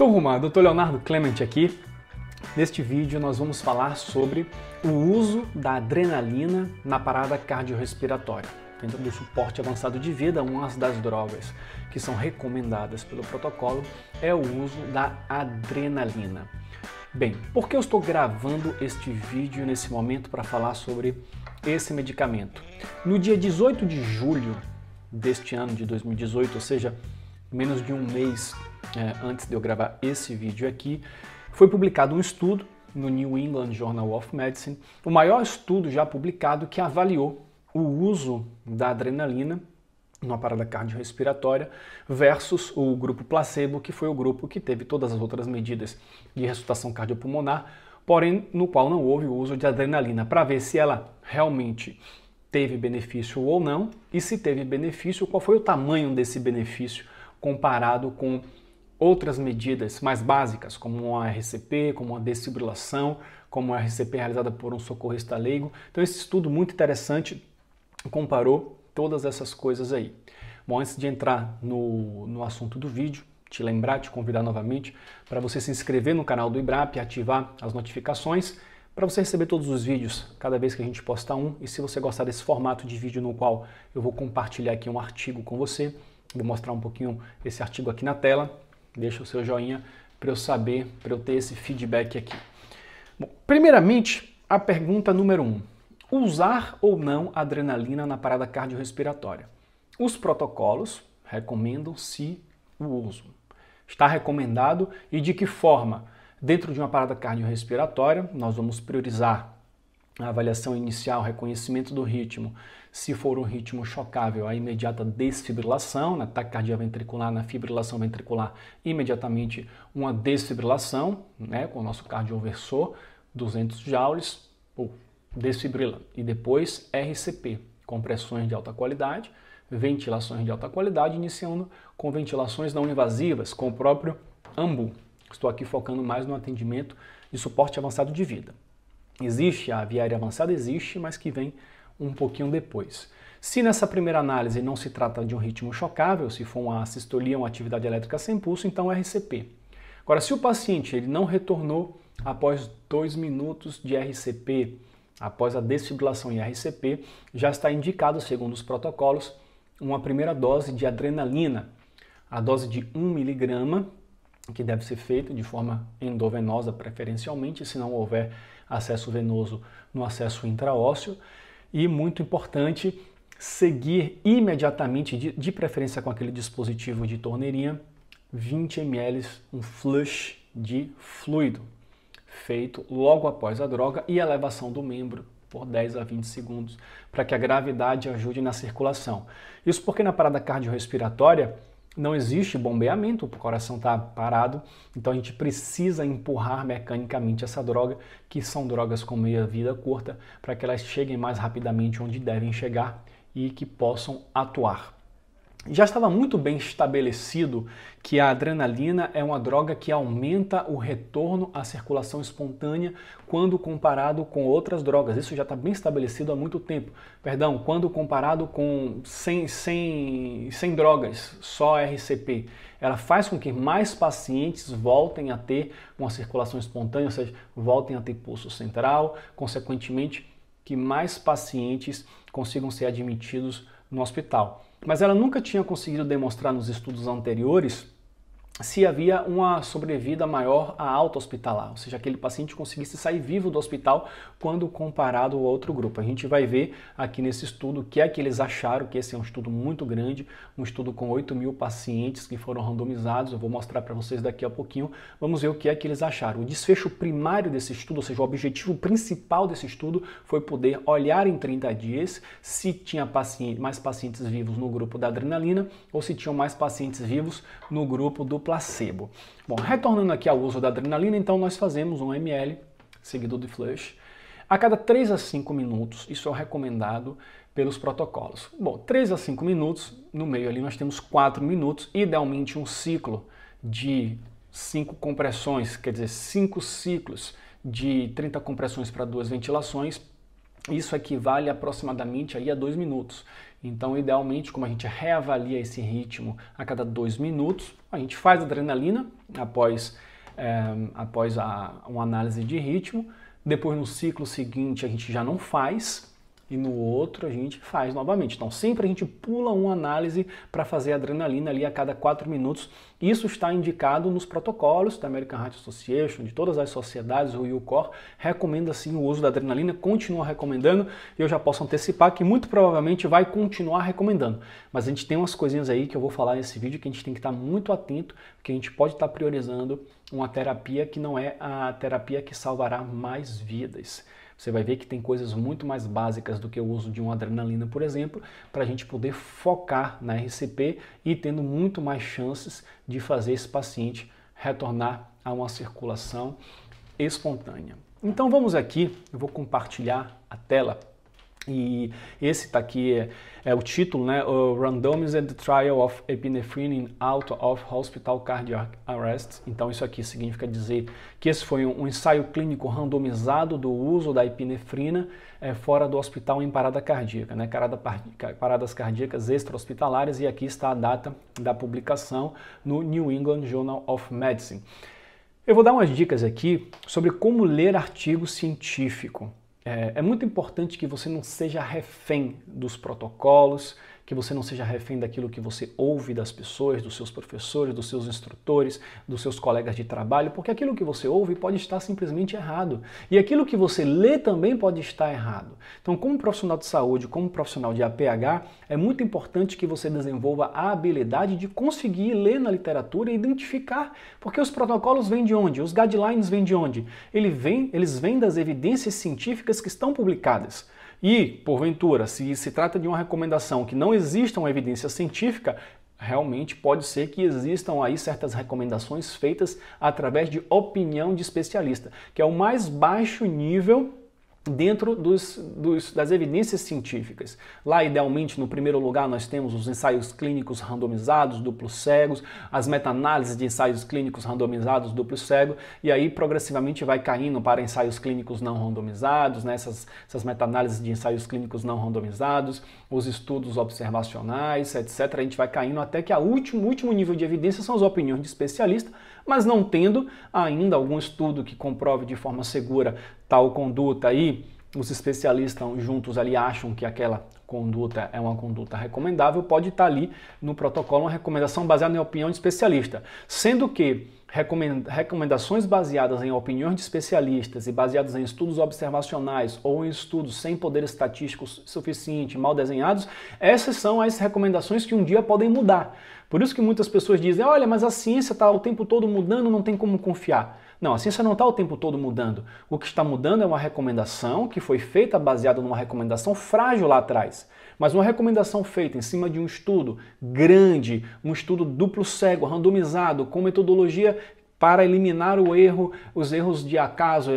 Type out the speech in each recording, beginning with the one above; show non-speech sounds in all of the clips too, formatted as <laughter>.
Então, Ruma, doutor Leonardo Clemente aqui. Neste vídeo nós vamos falar sobre o uso da adrenalina na parada cardiorrespiratória, dentro do suporte avançado de vida, uma das drogas que são recomendadas pelo protocolo é o uso da adrenalina. Bem, por que eu estou gravando este vídeo nesse momento para falar sobre esse medicamento? No dia 18 de julho deste ano de 2018, ou seja, menos de um mês é, antes de eu gravar esse vídeo aqui, foi publicado um estudo no New England Journal of Medicine, o maior estudo já publicado que avaliou o uso da adrenalina numa parada cardiorrespiratória versus o grupo placebo, que foi o grupo que teve todas as outras medidas de ressuscitação cardiopulmonar, porém no qual não houve o uso de adrenalina, para ver se ela realmente teve benefício ou não, e se teve benefício, qual foi o tamanho desse benefício comparado com Outras medidas mais básicas, como a RCP, como a desfibrilação, como a RCP realizada por um socorrista leigo. Então, esse estudo muito interessante comparou todas essas coisas aí. Bom, antes de entrar no, no assunto do vídeo, te lembrar, te convidar novamente para você se inscrever no canal do IBRAP e ativar as notificações para você receber todos os vídeos cada vez que a gente postar um. E se você gostar desse formato de vídeo no qual eu vou compartilhar aqui um artigo com você, vou mostrar um pouquinho esse artigo aqui na tela Deixa o seu joinha para eu saber, para eu ter esse feedback aqui. Bom, primeiramente, a pergunta número um: usar ou não adrenalina na parada cardiorrespiratória? Os protocolos recomendam-se o uso. Está recomendado e de que forma? Dentro de uma parada cardiorrespiratória, nós vamos priorizar a avaliação inicial, reconhecimento do ritmo, se for um ritmo chocável, a imediata desfibrilação, na né? taquicardia ventricular, na né? fibrilação ventricular, imediatamente uma desfibrilação, né, com o nosso cardioversor, 200 joules, desfibrila. E depois RCP, compressões de alta qualidade, ventilações de alta qualidade, iniciando com ventilações não invasivas, com o próprio AMBU. Estou aqui focando mais no atendimento de suporte avançado de vida. Existe a via avançada, existe, mas que vem um pouquinho depois. Se nessa primeira análise não se trata de um ritmo chocável, se for uma sistolia, uma atividade elétrica sem pulso, então é RCP. Agora, se o paciente ele não retornou após dois minutos de RCP, após a desfibrilação em RCP, já está indicado, segundo os protocolos, uma primeira dose de adrenalina, a dose de 1 miligrama, que deve ser feita de forma endovenosa preferencialmente, se não houver acesso venoso no acesso intraósseo, e muito importante seguir imediatamente, de, de preferência com aquele dispositivo de torneirinha, 20 ml um flush de fluido feito logo após a droga e elevação do membro por 10 a 20 segundos, para que a gravidade ajude na circulação. Isso porque na parada cardiorrespiratória não existe bombeamento, o coração está parado, então a gente precisa empurrar mecanicamente essa droga, que são drogas com meia vida curta, para que elas cheguem mais rapidamente onde devem chegar e que possam atuar. Já estava muito bem estabelecido que a adrenalina é uma droga que aumenta o retorno à circulação espontânea quando comparado com outras drogas. Isso já está bem estabelecido há muito tempo. Perdão, quando comparado com 100, sem sem drogas, só RCP. Ela faz com que mais pacientes voltem a ter uma circulação espontânea, ou seja, voltem a ter pulso central, consequentemente, que mais pacientes consigam ser admitidos no hospital. Mas ela nunca tinha conseguido demonstrar nos estudos anteriores se havia uma sobrevida maior à alta hospitalar, ou seja, aquele paciente conseguisse sair vivo do hospital quando comparado ao outro grupo. A gente vai ver aqui nesse estudo o que é que eles acharam, que esse é um estudo muito grande, um estudo com 8 mil pacientes que foram randomizados, eu vou mostrar para vocês daqui a pouquinho, vamos ver o que é que eles acharam. O desfecho primário desse estudo, ou seja, o objetivo principal desse estudo foi poder olhar em 30 dias se tinha paciente, mais pacientes vivos no grupo da adrenalina ou se tinham mais pacientes vivos no grupo do placebo. Bom, retornando aqui ao uso da adrenalina, então nós fazemos um ml seguido de flush a cada 3 a 5 minutos. Isso é o recomendado pelos protocolos. Bom, 3 a 5 minutos, no meio ali nós temos 4 minutos, idealmente um ciclo de 5 compressões, quer dizer, 5 ciclos de 30 compressões para duas ventilações isso equivale aproximadamente aí a dois minutos. Então, idealmente, como a gente reavalia esse ritmo a cada dois minutos, a gente faz adrenalina após, é, após a, uma análise de ritmo. Depois, no ciclo seguinte, a gente já não faz e no outro a gente faz novamente. Então sempre a gente pula uma análise para fazer adrenalina ali a cada quatro minutos. Isso está indicado nos protocolos da American Heart Association, de todas as sociedades, o UCOR recomenda sim o uso da adrenalina, continua recomendando e eu já posso antecipar que muito provavelmente vai continuar recomendando. Mas a gente tem umas coisinhas aí que eu vou falar nesse vídeo que a gente tem que estar tá muito atento, que a gente pode estar tá priorizando uma terapia que não é a terapia que salvará mais vidas. Você vai ver que tem coisas muito mais básicas do que o uso de uma adrenalina, por exemplo, para a gente poder focar na RCP e tendo muito mais chances de fazer esse paciente retornar a uma circulação espontânea. Então vamos aqui, eu vou compartilhar a tela e esse está aqui, é, é, o título, né? O Randomized Trial of Epinephrine in Out of Hospital Cardiac Arrest. Então, isso aqui significa dizer que esse foi um, um ensaio clínico randomizado do uso da epinefrina é, fora do hospital em parada cardíaca, né? Parada, paradas cardíacas extra-hospitalares. E aqui está a data da publicação no New England Journal of Medicine. Eu vou dar umas dicas aqui sobre como ler artigo científico. É, é muito importante que você não seja refém dos protocolos, que você não seja refém daquilo que você ouve das pessoas, dos seus professores, dos seus instrutores, dos seus colegas de trabalho, porque aquilo que você ouve pode estar simplesmente errado. E aquilo que você lê também pode estar errado. Então, como profissional de saúde, como profissional de APH, é muito importante que você desenvolva a habilidade de conseguir ler na literatura e identificar, porque os protocolos vêm de onde? Os guidelines vêm de onde? Ele vem, eles vêm das evidências científicas que estão publicadas. E, porventura, se se trata de uma recomendação que não exista uma evidência científica, realmente pode ser que existam aí certas recomendações feitas através de opinião de especialista, que é o mais baixo nível dentro dos, dos, das evidências científicas. Lá, idealmente, no primeiro lugar, nós temos os ensaios clínicos randomizados, duplos cegos, as meta-análises de ensaios clínicos randomizados, duplos cegos. e aí progressivamente vai caindo para ensaios clínicos não randomizados, né? essas, essas meta-análises de ensaios clínicos não randomizados, os estudos observacionais, etc. A gente vai caindo até que o último, último nível de evidência são as opiniões de especialista, mas não tendo ainda algum estudo que comprove de forma segura tal conduta e os especialistas juntos ali acham que aquela conduta é uma conduta recomendável, pode estar ali no protocolo uma recomendação baseada em opinião de especialista. Sendo que recomendações baseadas em opiniões de especialistas e baseadas em estudos observacionais ou em estudos sem poder estatístico suficiente, mal desenhados, essas são as recomendações que um dia podem mudar. Por isso que muitas pessoas dizem: olha, mas a ciência está o tempo todo mudando, não tem como confiar. Não, a ciência não está o tempo todo mudando. O que está mudando é uma recomendação que foi feita baseada numa recomendação frágil lá atrás. Mas uma recomendação feita em cima de um estudo grande, um estudo duplo cego, randomizado, com metodologia para eliminar o erro, os erros de acaso,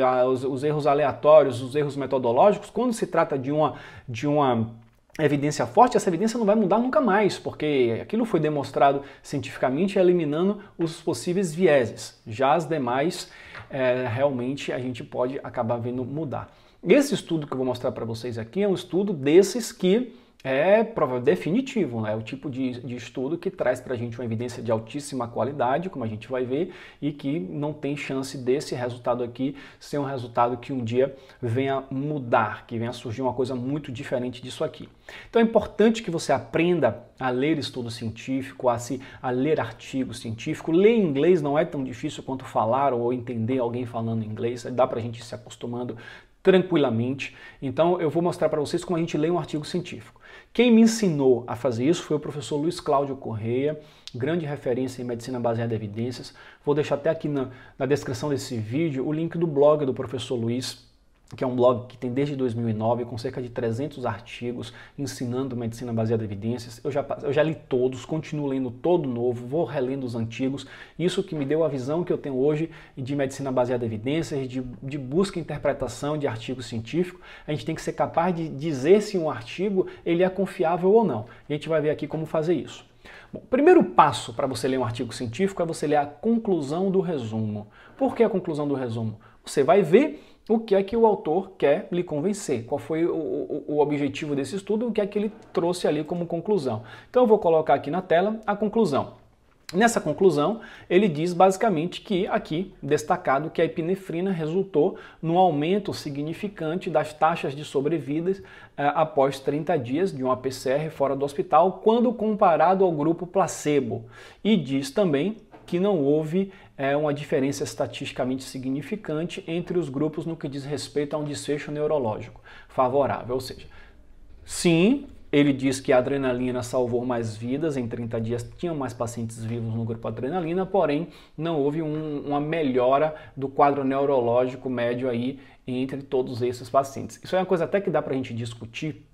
os, erros aleatórios, os erros metodológicos, quando se trata de uma, de uma evidência forte, essa evidência não vai mudar nunca mais, porque aquilo foi demonstrado cientificamente eliminando os possíveis vieses. Já as demais, é, realmente a gente pode acabar vendo mudar. Esse estudo que eu vou mostrar para vocês aqui é um estudo desses que é definitivo, né? é o tipo de, de estudo que traz para a gente uma evidência de altíssima qualidade, como a gente vai ver, e que não tem chance desse resultado aqui ser um resultado que um dia venha mudar, que venha surgir uma coisa muito diferente disso aqui. Então é importante que você aprenda a ler estudo científico, a, se, a ler artigo científico. Ler inglês não é tão difícil quanto falar ou entender alguém falando inglês, dá para a gente ir se acostumando tranquilamente. Então eu vou mostrar para vocês como a gente lê um artigo científico. Quem me ensinou a fazer isso foi o professor Luiz Cláudio Correia, grande referência em medicina baseada em evidências. Vou deixar até aqui na, na descrição desse vídeo o link do blog do professor Luiz que é um blog que tem desde 2009, com cerca de 300 artigos ensinando medicina baseada em evidências. Eu já, eu já li todos, continuo lendo todo novo, vou relendo os antigos. Isso que me deu a visão que eu tenho hoje de medicina baseada em evidências, de, de busca e interpretação de artigo científico. A gente tem que ser capaz de dizer se um artigo ele é confiável ou não. E a gente vai ver aqui como fazer isso. Bom, primeiro passo para você ler um artigo científico é você ler a conclusão do resumo. Por que a conclusão do resumo? Você vai ver o que é que o autor quer lhe convencer, qual foi o, o, o objetivo desse estudo, o que é que ele trouxe ali como conclusão. Então eu vou colocar aqui na tela a conclusão. Nessa conclusão, ele diz basicamente que aqui destacado que a epinefrina resultou no aumento significante das taxas de sobrevidas eh, após 30 dias de uma PCR fora do hospital, quando comparado ao grupo placebo. E diz também que não houve é uma diferença estatisticamente significante entre os grupos no que diz respeito a um desfecho neurológico favorável. Ou seja, sim, ele diz que a adrenalina salvou mais vidas, em 30 dias tinham mais pacientes vivos no grupo adrenalina, porém não houve um, uma melhora do quadro neurológico médio aí entre todos esses pacientes. Isso é uma coisa até que dá para a gente discutir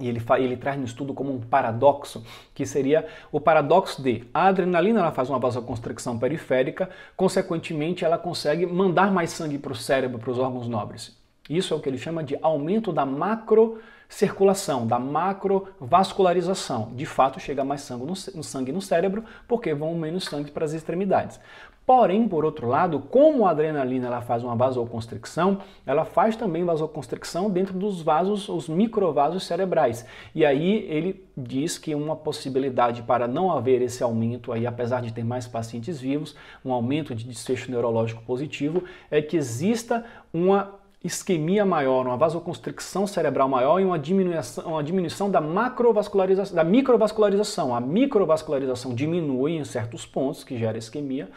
e ele, ele traz no estudo como um paradoxo, que seria o paradoxo de a adrenalina ela faz uma vasoconstricção periférica, consequentemente ela consegue mandar mais sangue para o cérebro, para os órgãos nobres. Isso é o que ele chama de aumento da macrocirculação, da macrovascularização. De fato, chega mais sangue no, sangue no cérebro, porque vão menos sangue para as extremidades. Porém, por outro lado, como a adrenalina ela faz uma vasoconstricção, ela faz também vasoconstricção dentro dos vasos, os microvasos cerebrais. E aí ele diz que uma possibilidade para não haver esse aumento aí, apesar de ter mais pacientes vivos, um aumento de desfecho neurológico positivo, é que exista uma isquemia maior, uma vasoconstricção cerebral maior e uma diminuição, uma diminuição da macrovascularização, da microvascularização. A microvascularização diminui em certos pontos, que gera isquemia,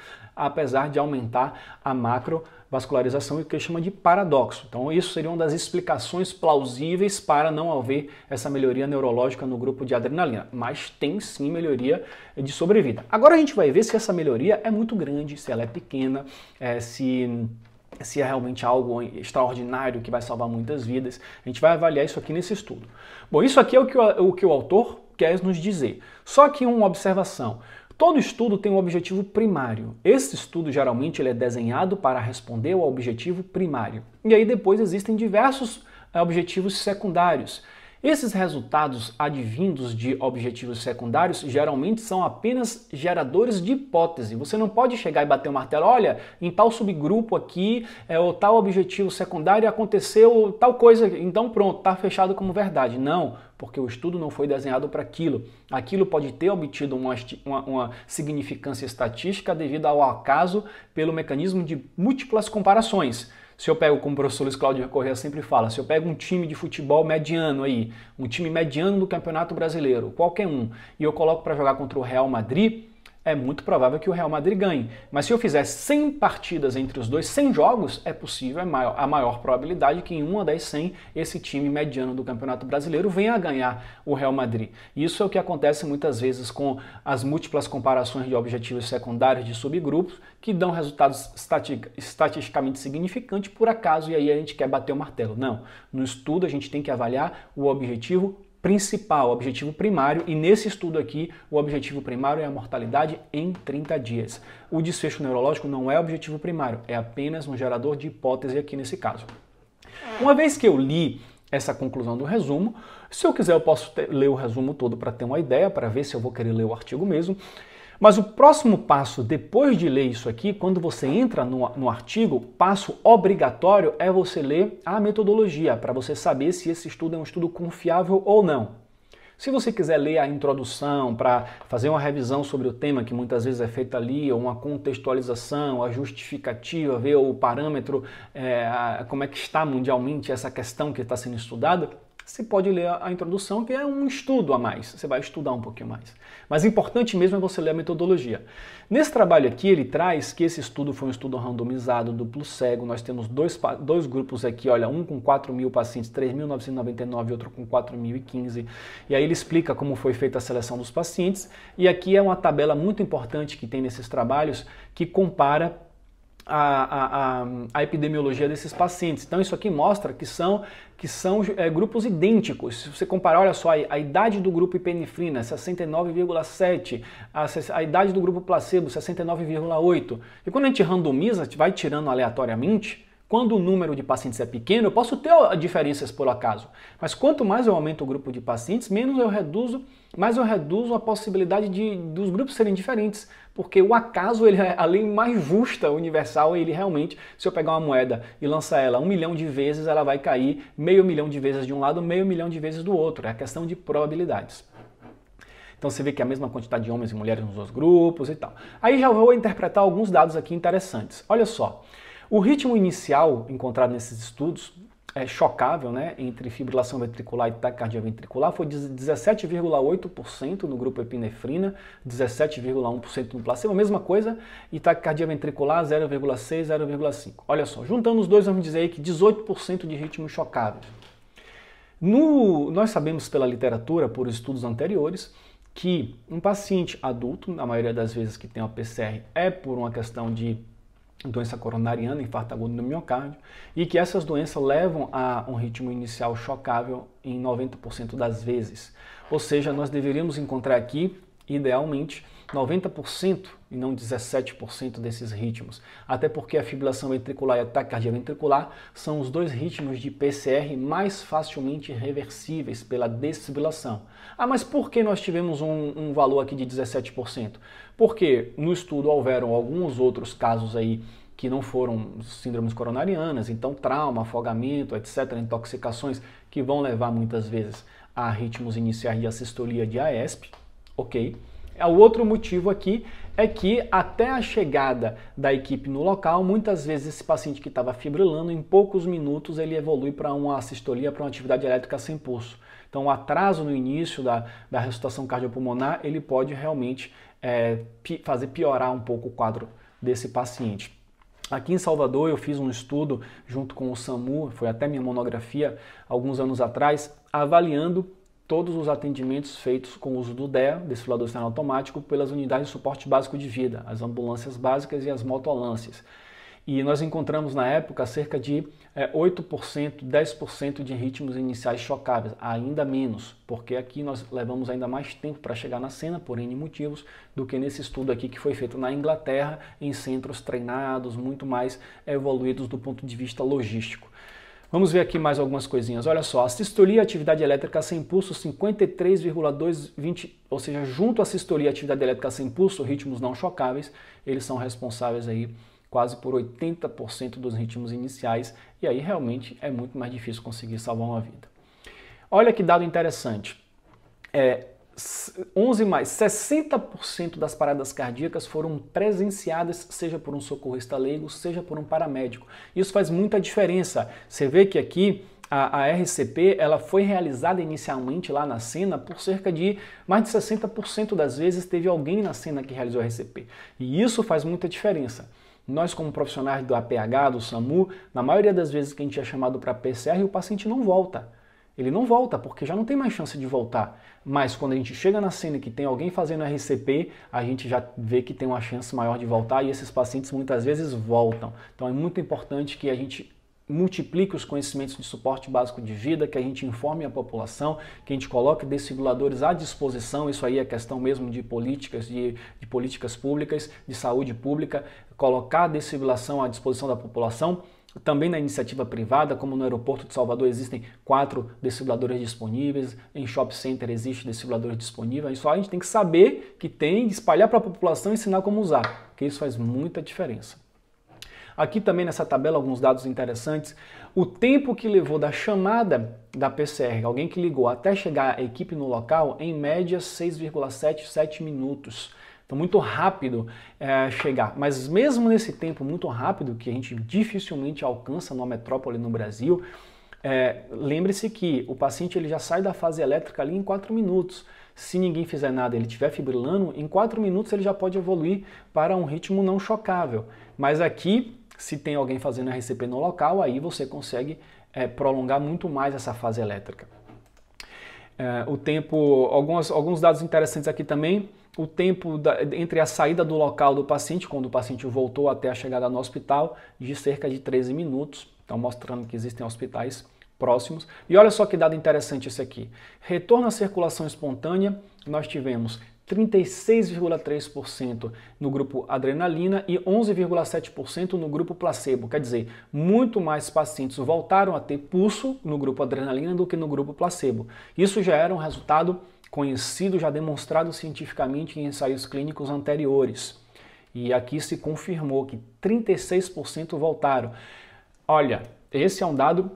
apesar de aumentar a macrovascularização o que chama de paradoxo. Então, isso seria uma das explicações plausíveis para não haver essa melhoria neurológica no grupo de adrenalina, mas tem sim melhoria de sobrevida. Agora a gente vai ver se essa melhoria é muito grande, se ela é pequena, é, se se é realmente algo extraordinário que vai salvar muitas vidas. A gente vai avaliar isso aqui nesse estudo. Bom, isso aqui é o que o, o, que o autor quer nos dizer. Só que uma observação. Todo estudo tem um objetivo primário. Esse estudo geralmente ele é desenhado para responder ao objetivo primário. E aí depois existem diversos eh, objetivos secundários esses resultados advindos de objetivos secundários geralmente são apenas geradores de hipótese. Você não pode chegar e bater o martelo, olha, em tal subgrupo aqui, é, ou tal objetivo secundário aconteceu tal coisa, então pronto, está fechado como verdade. Não, porque o estudo não foi desenhado para aquilo. Aquilo pode ter obtido uma, uma, uma, significância estatística devido ao acaso pelo mecanismo de múltiplas comparações. Se eu pego, como o professor Luiz Cláudio Correa sempre fala, se eu pego um time de futebol mediano aí, um time mediano do Campeonato Brasileiro, qualquer um, e eu coloco para jogar contra o Real Madrid, é muito provável que o Real Madrid ganhe. Mas se eu fizer 100 partidas entre os dois, 100 jogos, é possível, é maior, a maior probabilidade que em uma das 100 esse time mediano do Campeonato Brasileiro venha a ganhar o Real Madrid. Isso é o que acontece muitas vezes com as múltiplas comparações de objetivos secundários de subgrupos que dão resultados estatisticamente significantes por acaso e aí a gente quer bater o martelo. Não, no estudo a gente tem que avaliar o objetivo principal, objetivo primário, e nesse estudo aqui, o objetivo primário é a mortalidade em 30 dias. O desfecho neurológico não é objetivo primário, é apenas um gerador de hipótese aqui nesse caso. Uma vez que eu li essa conclusão do resumo, se eu quiser eu posso ter, ler o resumo todo para ter uma ideia, para ver se eu vou querer ler o artigo mesmo. Mas o próximo passo, depois de ler isso aqui, quando você entra no, no artigo, passo obrigatório é você ler a metodologia, para você saber se esse estudo é um estudo confiável ou não. Se você quiser ler a introdução para fazer uma revisão sobre o tema que muitas vezes é feita ali, ou uma contextualização, a justificativa, ver o parâmetro, é, a, como é que está mundialmente essa questão que está sendo estudada, você pode ler a introdução, que é um estudo a mais, você vai estudar um pouquinho mais. Mas importante mesmo é você ler a metodologia. Nesse trabalho aqui, ele traz que esse estudo foi um estudo randomizado, duplo cego, nós temos dois, dois grupos aqui, olha, um com 4 mil pacientes, 3.999, outro com 4.015, e aí ele explica como foi feita a seleção dos pacientes, e aqui é uma tabela muito importante que tem nesses trabalhos, que compara a, a, a, epidemiologia desses pacientes. Então, isso aqui mostra que são, que são é, grupos idênticos. Se você comparar, olha só, a, idade do grupo ipenifrina, 69,7, a, a idade do grupo placebo, 69,8. E quando a gente randomiza, vai tirando aleatoriamente, quando o número de pacientes é pequeno, eu posso ter diferenças por acaso, mas quanto mais eu aumento o grupo de pacientes, menos eu reduzo, mais eu reduzo a possibilidade de dos grupos serem diferentes, porque o acaso ele é a lei mais justa, universal, ele realmente, se eu pegar uma moeda e lançar ela um milhão de vezes, ela vai cair meio milhão de vezes de um lado, meio milhão de vezes do outro. É a questão de probabilidades. Então você vê que é a mesma quantidade de homens e mulheres nos dois grupos e tal. Aí já vou interpretar alguns dados aqui interessantes. Olha só. O ritmo inicial encontrado nesses estudos é chocável, né, entre fibrilação ventricular e taquicardia ventricular foi de 17,8% no grupo epinefrina, 17,1% no placebo, mesma coisa, e taquicardia ventricular 0,6, 0,5. Olha só, juntando os dois, vamos dizer aí que 18% de ritmo chocável. No, nós sabemos pela literatura, por estudos anteriores, que um paciente adulto, na maioria das vezes que tem uma PCR, é por uma questão de doença coronariana, infarto agudo do miocárdio, e que essas doenças levam a um ritmo inicial chocável em 90% das vezes. Ou seja, nós deveríamos encontrar aqui idealmente 90% e não 17% desses ritmos. Até porque a fibrilação ventricular e a taquicardia ventricular são os dois ritmos de PCR mais facilmente reversíveis pela desfibrilação. Ah, mas por que nós tivemos um, um valor aqui de 17%? Porque no estudo houveram alguns outros casos aí que não foram síndromes coronarianas, então trauma, afogamento, etc., intoxicações que vão levar muitas vezes a ritmos iniciais de assistolia de AESP ok? É, o outro motivo aqui é que até a chegada da equipe no local, muitas vezes esse paciente que estava fibrilando, em poucos minutos ele evolui para uma assistolia, para uma atividade elétrica sem pulso. Então, o atraso no início da, da ressuscitação cardiopulmonar, ele pode realmente é, pi, fazer piorar um pouco o quadro desse paciente. Aqui em Salvador, eu fiz um estudo junto com o SAMU, foi até minha monografia alguns anos atrás, avaliando todos os atendimentos feitos com o uso do DEA, desfibrilador externo automático, pelas unidades de suporte básico de vida, as ambulâncias básicas e as motolâncias. E nós encontramos na época cerca de é, 8%, 10% de ritmos iniciais chocáveis, ainda menos, porque aqui nós levamos ainda mais tempo para chegar na cena, por N motivos, do que nesse estudo aqui que foi feito na Inglaterra, em centros treinados, muito mais evoluídos do ponto de vista logístico. Vamos ver aqui mais algumas coisinhas. Olha só, a sistolia é atividade elétrica sem pulso 53,220, ou seja, junto à sistolia atividade elétrica sem pulso, ritmos não chocáveis, eles são responsáveis aí quase por 80% dos ritmos iniciais, e aí realmente é muito mais difícil conseguir salvar uma vida. Olha que dado interessante. É, 11 mais, 60% das paradas cardíacas foram presenciadas, seja por um socorrista leigo, seja por um paramédico. Isso faz muita diferença. Você vê que aqui a, a, RCP ela foi realizada inicialmente lá na cena por cerca de mais de 60% das vezes teve alguém na cena que realizou a RCP. E isso faz muita diferença. Nós, como profissionais do APH, do SAMU, na maioria das vezes que a gente é chamado para PCR, o paciente não volta. Ele não volta, porque já não tem mais chance de voltar. Mas quando a gente chega na cena que tem alguém fazendo RCP, a gente já vê que tem uma chance maior de voltar e esses pacientes muitas vezes voltam. Então é muito importante que a gente multiplique os conhecimentos de suporte básico de vida, que a gente informe a população, que a gente coloque desfibriladores à disposição, isso aí é questão mesmo de políticas, de, de políticas públicas, de saúde pública, colocar a desfibrilação à disposição da população também na iniciativa privada, como no aeroporto de Salvador, existem quatro desfibriladores disponíveis, em shopping center existe desfibrilador disponível, só a gente tem que saber que tem, espalhar para a população e ensinar como usar, que isso faz muita diferença. Aqui também nessa tabela alguns dados interessantes. O tempo que levou da chamada da PCR, alguém que ligou, até chegar a equipe no local, em média 6,77 minutos. Então, muito rápido é, chegar. Mas mesmo nesse tempo muito rápido, que a gente dificilmente alcança numa metrópole no Brasil, é, lembre-se que o paciente ele já sai da fase elétrica ali em 4 minutos. Se ninguém fizer nada, ele estiver fibrilando, em 4 minutos ele já pode evoluir para um ritmo não chocável. Mas aqui, se tem alguém fazendo RCP no local, aí você consegue é, prolongar muito mais essa fase elétrica. É, o tempo, algumas, alguns dados interessantes aqui também o tempo da, entre a saída do local do paciente, quando o paciente voltou até a chegada no hospital, de cerca de 13 minutos. Então, mostrando que existem hospitais próximos. E olha só que dado interessante esse aqui. Retorno à circulação espontânea, nós tivemos 36,3% no grupo adrenalina e 11,7% no grupo placebo. Quer dizer, muito mais pacientes voltaram a ter pulso no grupo adrenalina do que no grupo placebo. Isso já era um resultado conhecido, já demonstrado cientificamente em ensaios clínicos anteriores. E aqui se confirmou que 36% voltaram. Olha, esse é um dado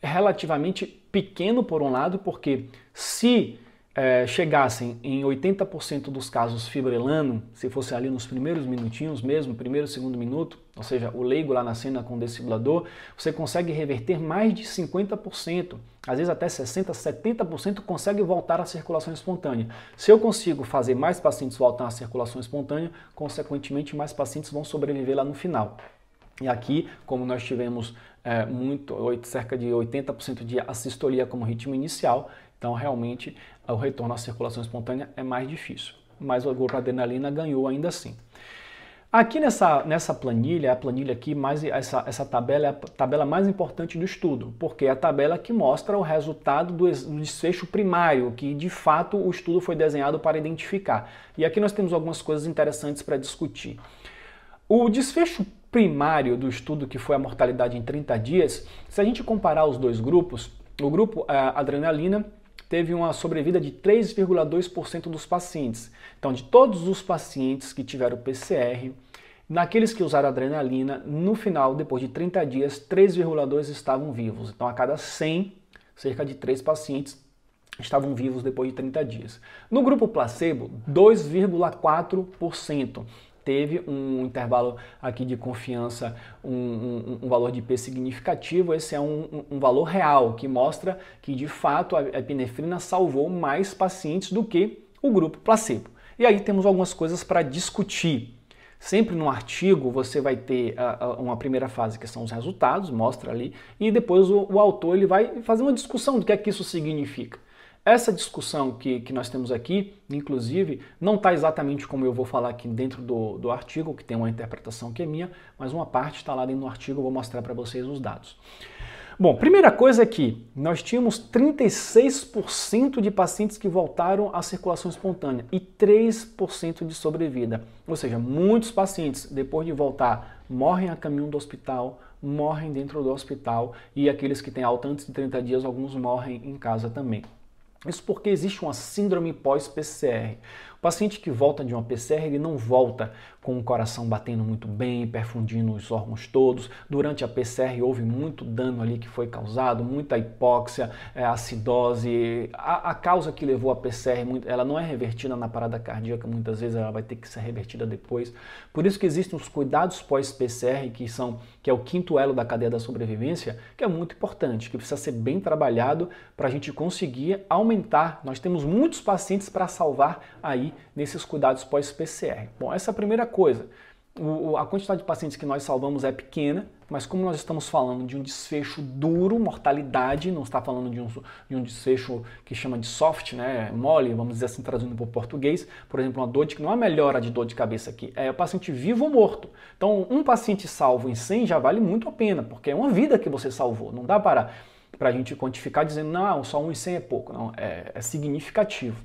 relativamente pequeno, por um lado, porque se é, chegassem em 80% dos casos fibrelano, se fosse ali nos primeiros minutinhos mesmo, primeiro, segundo minuto, ou seja, o leigo lá na cena com o desfibrilador, você consegue reverter mais de 50%, às vezes até 60%, 70% consegue voltar à circulação espontânea. Se eu consigo fazer mais pacientes voltar à circulação espontânea, consequentemente mais pacientes vão sobreviver lá no final. E aqui, como nós tivemos é, muito, cerca de 80% de assistolia como ritmo inicial, então realmente o retorno à circulação espontânea é mais difícil. Mas o grupo adrenalina ganhou ainda assim. Aqui nessa, nessa planilha, é a planilha aqui, mais essa, essa tabela é a tabela mais importante do estudo, porque é a tabela que mostra o resultado do desfecho primário, que de fato o estudo foi desenhado para identificar. E aqui nós temos algumas coisas interessantes para discutir. O desfecho primário do estudo, que foi a mortalidade em 30 dias, se a gente comparar os dois grupos, o grupo é, adrenalina teve uma sobrevida de 3,2% dos pacientes. Então, de todos os pacientes que tiveram PCR, Naqueles que usaram adrenalina, no final, depois de 30 dias, 3,2 estavam vivos. Então, a cada 100, cerca de 3 pacientes estavam vivos depois de 30 dias. No grupo placebo, 2,4% teve um intervalo aqui de confiança, um, um, um, valor de P significativo. Esse é um, um, valor real que mostra que de fato a epinefrina salvou mais pacientes do que o grupo placebo. E aí temos algumas coisas para discutir. Sempre no artigo você vai ter ah, ah, uma primeira fase que são os resultados, mostra ali, e depois o, o, autor ele vai fazer uma discussão do que é que isso significa. Essa discussão que, que nós temos aqui, inclusive, não está exatamente como eu vou falar aqui dentro do, do artigo, que tem uma interpretação que é minha, mas uma parte está lá dentro do artigo, eu vou mostrar para vocês os dados. Bom, primeira coisa é que nós tínhamos 36% de pacientes que voltaram à circulação espontânea e 3% de sobrevida. Ou seja, muitos pacientes, depois de voltar, morrem a caminho do hospital, morrem dentro do hospital e aqueles que têm alta antes de 30 dias, alguns morrem em casa também. Isso porque existe uma síndrome pós-PCR paciente que volta de uma PCR, ele não volta com o coração batendo muito bem, perfundindo os órgãos todos. Durante a PCR houve muito dano ali que foi causado, muita hipóxia, é, acidose. A, a, causa que levou a PCR, ela não é revertida na parada cardíaca, muitas vezes ela vai ter que ser revertida depois. Por isso que existem os cuidados pós-PCR, que são que é o quinto elo da cadeia da sobrevivência, que é muito importante, que precisa ser bem trabalhado para a gente conseguir aumentar. Nós temos muitos pacientes para salvar aí nesses cuidados pós-PCR? Bom, essa é a primeira coisa. O, a quantidade de pacientes que nós salvamos é pequena, mas como nós estamos falando de um desfecho duro, mortalidade, não está falando de um, de um desfecho que chama de soft, né, mole, vamos dizer assim, traduzindo para o português, por exemplo, uma dor de que não é melhora de dor de cabeça aqui, é o paciente vivo ou morto. Então, um paciente salvo em 100 já vale muito a pena, porque é uma vida que você salvou, não dá para para a gente quantificar dizendo, não, só um em 100 é pouco, não, é, é significativo.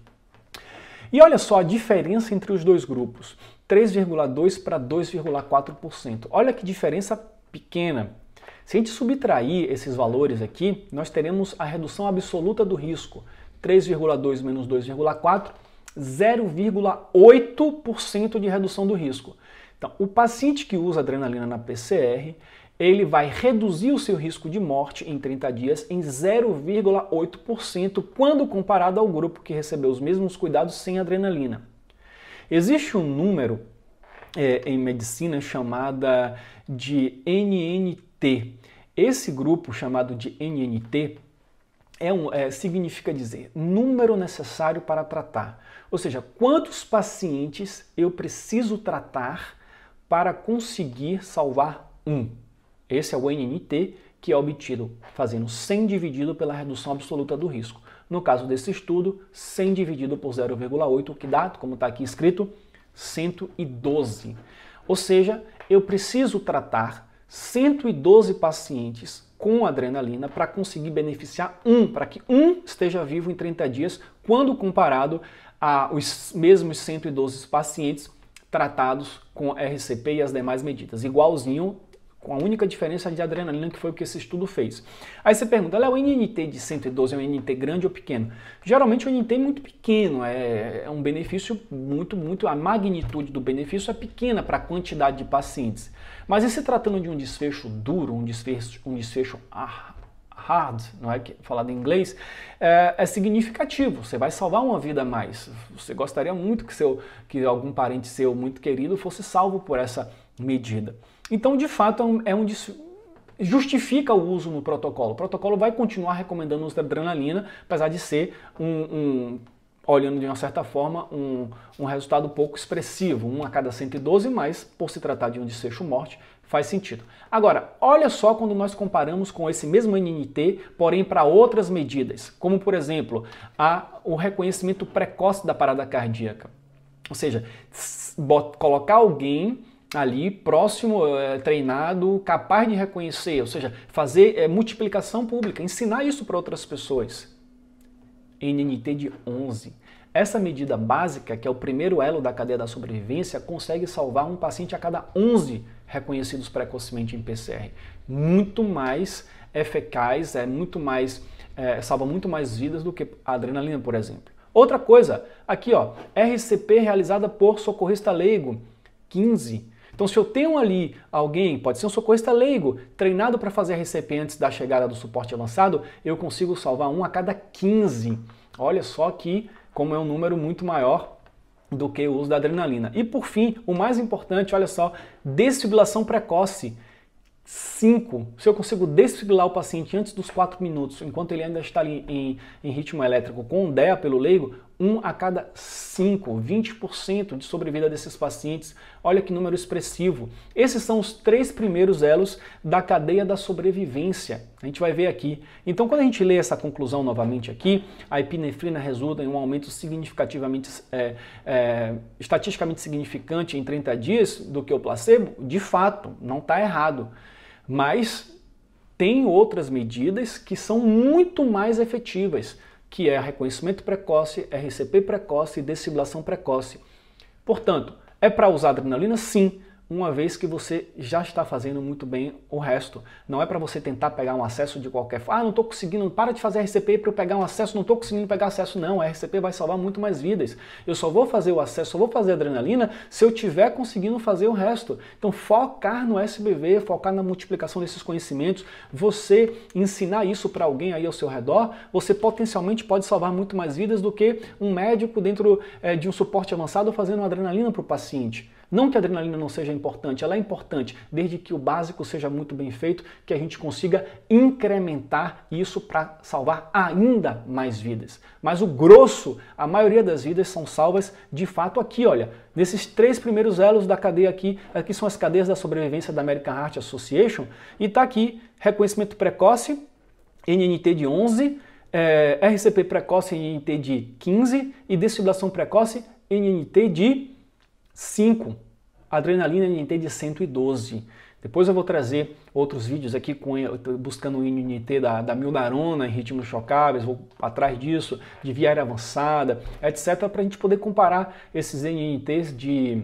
E olha só a diferença entre os dois grupos: 3,2 para 2,4%. Olha que diferença pequena. Se a gente subtrair esses valores aqui, nós teremos a redução absoluta do risco: 3,2 menos 2,4, 0,8% de redução do risco. Então, o paciente que usa adrenalina na PCR ele vai reduzir o seu risco de morte em 30 dias em 0,8% quando comparado ao grupo que recebeu os mesmos cuidados sem adrenalina. Existe um número é, em medicina chamada de NNT. Esse grupo chamado de NNT é um, é, significa dizer número necessário para tratar, ou seja, quantos pacientes eu preciso tratar para conseguir salvar um. Esse é o NNT que é obtido fazendo 100 dividido pela redução absoluta do risco. No caso desse estudo, 100 dividido por 0,8, que dá, como está aqui escrito, 112. Ou seja, eu preciso tratar 112 pacientes com adrenalina para conseguir beneficiar um, para que um esteja vivo em 30 dias, quando comparado aos mesmos 112 pacientes tratados com RCP e as demais medidas. Igualzinho com a única diferença de adrenalina que foi o que esse estudo fez. Aí você pergunta, é o NNT de 112 é um NNT grande ou pequeno? Geralmente o NNT é muito pequeno, é, é um benefício muito, muito, a magnitude do benefício é pequena para a quantidade de pacientes. Mas e se tratando de um desfecho duro, um desfecho, um desfecho ah, hard, não é que falado em inglês, é, é, significativo. Você vai salvar uma vida a mais. Você gostaria muito que seu, que algum parente seu muito querido fosse salvo por essa medida. Então, de fato, é um, é justifica o uso no protocolo. O protocolo vai continuar recomendando o uso da adrenalina, apesar de ser um, um olhando de uma certa forma, um, um resultado pouco expressivo, um a cada 112, mas por se tratar de um desfecho morte, faz sentido. Agora, olha só quando nós comparamos com esse mesmo NNT, porém para outras medidas, como por exemplo, a, o reconhecimento precoce da parada cardíaca. Ou seja, bot, colocar alguém ali próximo, é, treinado, capaz de reconhecer, ou seja, fazer é, multiplicação pública, ensinar isso para outras pessoas. NNT de 11. Essa medida básica, que é o primeiro elo da cadeia da sobrevivência, consegue salvar um paciente a cada 11 reconhecidos precocemente em PCR. Muito mais eficaz, é muito mais é, salva muito mais vidas do que a adrenalina, por exemplo. Outra coisa, aqui ó, RCP realizada por socorrista leigo, 15. Então, se eu tenho ali alguém, pode ser um socorrista leigo, treinado para fazer recipientes da chegada do suporte avançado, eu consigo salvar um a cada 15. Olha só que, como é um número muito maior, do que o uso da adrenalina. E por fim, o mais importante, olha só, desfibrilação precoce. 5. Se eu consigo desfibrilar o paciente antes dos 4 minutos, enquanto ele ainda está ali em, em ritmo elétrico com DEA pelo leigo, um a cada cinco, 20% de sobrevida desses pacientes. Olha que número expressivo. Esses são os três primeiros elos da cadeia da sobrevivência. A gente vai ver aqui. Então, quando a gente lê essa conclusão novamente aqui, a epinefrina resulta em um aumento significativamente, é, é, estatisticamente significante em 30 dias do que o placebo? De fato, não está errado. Mas tem outras medidas que são muito mais efetivas que é reconhecimento precoce, RCP precoce e desfibrilação precoce. Portanto, é para usar adrenalina? Sim, uma vez que você já está fazendo muito bem o resto. Não é para você tentar pegar um acesso de qualquer forma. Ah, não estou conseguindo, para de fazer RCP para eu pegar um acesso, não estou conseguindo pegar acesso. Não, a RCP vai salvar muito mais vidas. Eu só vou fazer o acesso, só vou fazer adrenalina se eu tiver conseguindo fazer o resto. Então, focar no SBV, focar na multiplicação desses conhecimentos, você ensinar isso para alguém aí ao seu redor, você potencialmente pode salvar muito mais vidas do que um médico dentro é, de um suporte avançado fazendo adrenalina para o paciente. Não que a adrenalina não seja importante, ela é importante, desde que o básico seja muito bem feito, que a gente consiga incrementar isso para salvar ainda mais vidas. Mas o grosso, a maioria das vidas são salvas de fato aqui, olha, nesses três primeiros elos da cadeia aqui, aqui são as cadeias da sobrevivência da American Heart Association, e está aqui reconhecimento precoce, NNT de 11, é, RCP precoce, NNT de 15 e desfibrilação precoce, NNT de 5. Adrenalina NT de 112. Depois eu vou trazer outros vídeos aqui com, buscando o INT da, da Mildarona em ritmos chocáveis, vou atrás disso, de viária avançada, etc., para a gente poder comparar esses NNTs de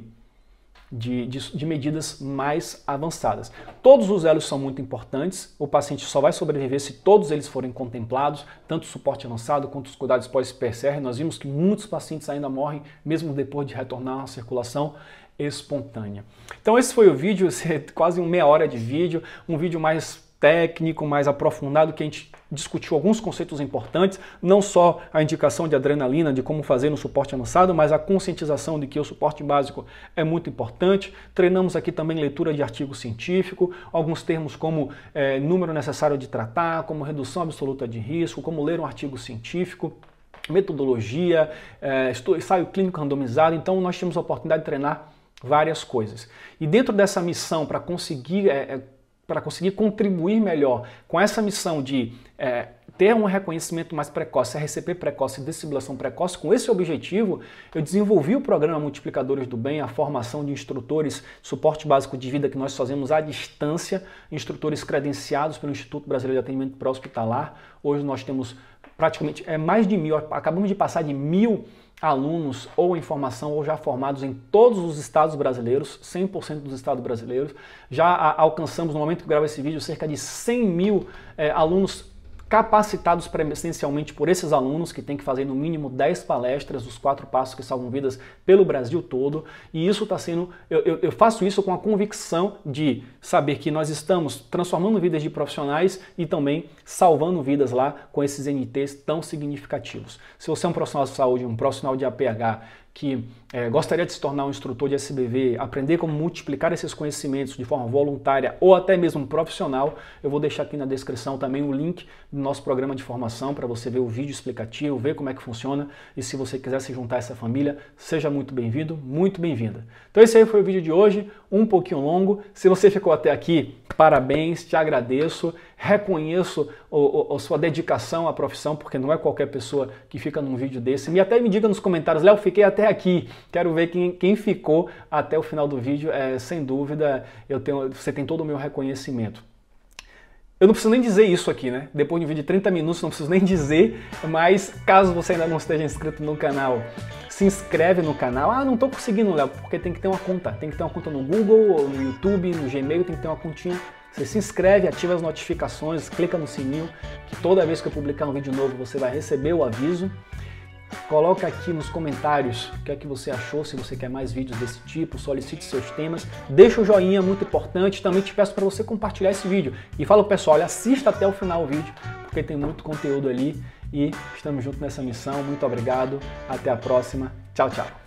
de, de, de, medidas mais avançadas. Todos os elos são muito importantes, o paciente só vai sobreviver se todos eles forem contemplados, tanto o suporte avançado quanto os cuidados pós-PCR. Nós vimos que muitos pacientes ainda morrem mesmo depois de retornar à circulação espontânea. Então esse foi o vídeo, <laughs> é quase uma meia hora de vídeo, um vídeo mais técnico, mais aprofundado que a gente discutiu alguns conceitos importantes, não só a indicação de adrenalina, de como fazer no suporte avançado, mas a conscientização de que o suporte básico é muito importante. Treinamos aqui também leitura de artigo científico, alguns termos como é, número necessário de tratar, como redução absoluta de risco, como ler um artigo científico metodologia, é, ensaio clínico randomizado, então nós tínhamos a oportunidade de treinar várias coisas. E dentro dessa missão, para conseguir, é, é para conseguir contribuir melhor com essa missão de é, ter um reconhecimento mais precoce, é RCP precoce, desfibrilação precoce, com esse objetivo, eu desenvolvi o programa Multiplicadores do Bem, a formação de instrutores, suporte básico de vida que nós fazemos à distância, instrutores credenciados pelo Instituto Brasileiro de Atendimento Pró-Hospitalar. Hoje nós temos praticamente é, mais de mil, acabamos de passar de mil alunos ou em formação ou já formados em todos os estados brasileiros, 100% dos estados brasileiros. Já alcançamos, no momento que gravo esse vídeo, cerca de 100 mil é, alunos capacitados presencialmente por esses alunos, que têm que fazer no mínimo 10 palestras, os quatro passos que salvam vidas pelo Brasil todo. E isso está sendo. Eu, eu, eu, faço isso com a convicção de saber que nós estamos transformando vidas de profissionais e também salvando vidas lá com esses NTs tão significativos. Se você é um profissional de saúde, um profissional de APH, que é, gostaria de se tornar um instrutor de SBV, aprender como multiplicar esses conhecimentos de forma voluntária ou até mesmo profissional, eu vou deixar aqui na descrição também o link do nosso programa de formação para você ver o vídeo explicativo, ver como é que funciona e se você quiser se juntar a essa família, seja muito bem-vindo, muito bem-vinda. Então esse aí foi o vídeo de hoje um pouquinho longo. Se você ficou até aqui, parabéns, te agradeço, reconheço o, o, a sua dedicação à profissão, porque não é qualquer pessoa que fica num vídeo desse. E até me diga nos comentários, Léo, fiquei até aqui. Quero ver quem, quem ficou até o final do vídeo. É, sem dúvida, eu tenho, você tem todo o meu reconhecimento. Eu não preciso nem dizer isso aqui, né? Depois de um vídeo de 30 minutos, não preciso nem dizer, mas caso você ainda não esteja inscrito no canal, se inscreve no canal. Ah, não tô conseguindo, Léo, porque tem que ter uma conta. Tem que ter uma conta no Google, no YouTube, no Gmail, tem que ter uma continha. Você se inscreve, ativa as notificações, clica no sininho, que toda vez que eu publicar um vídeo novo você vai receber o aviso. Coloca aqui nos comentários o que é que você achou, se você quer mais vídeos desse tipo, solicite seus temas, deixa o joinha, muito importante. Também te peço para você compartilhar esse vídeo. E fala pessoal, olha, assista até o final o vídeo, porque tem muito conteúdo ali e estamos juntos nessa missão. Muito obrigado, até a próxima. Tchau, tchau.